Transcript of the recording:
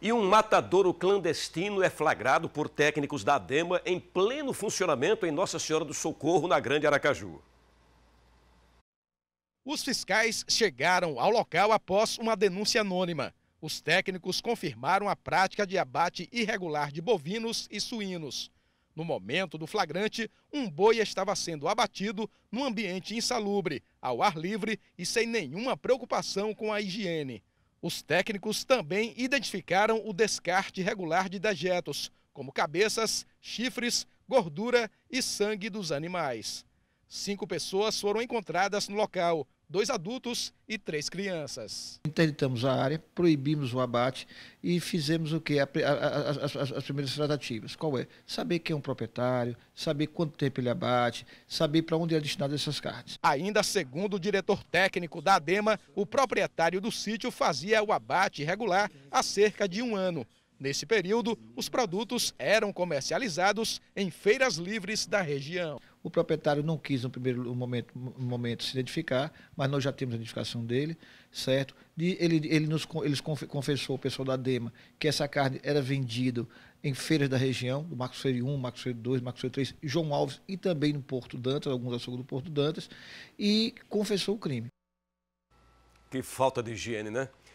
E um matadouro clandestino é flagrado por técnicos da ADEMA em pleno funcionamento em Nossa Senhora do Socorro, na Grande Aracaju. Os fiscais chegaram ao local após uma denúncia anônima. Os técnicos confirmaram a prática de abate irregular de bovinos e suínos. No momento do flagrante, um boi estava sendo abatido num ambiente insalubre, ao ar livre e sem nenhuma preocupação com a higiene. Os técnicos também identificaram o descarte regular de dejetos, como cabeças, chifres, gordura e sangue dos animais. Cinco pessoas foram encontradas no local, dois adultos e três crianças. Interditamos a área, proibimos o abate e fizemos o que? As, primeiras tratativas. Qual é? Saber quem é um proprietário, saber quanto tempo ele abate, saber para onde é destinado essas carnes. Ainda segundo o diretor técnico da ADEMA, o proprietário do sítio fazia o abate regular há cerca de um ano. Nesse período, os produtos eram comercializados em feiras livres da região. O proprietário não quis no primeiro momento, momento se identificar, mas nós já temos a identificação dele, certo? De, ele, ele nos eles confessou, o pessoal da DEMA, que essa carne era vendida em feiras da região, do Marcos Freire 1, Marcos Freire 2, Marcos Freire 3, João Alves e também no Porto Dantas, alguns açougues do Porto Dantas, e confessou o crime. Que falta de higiene, né?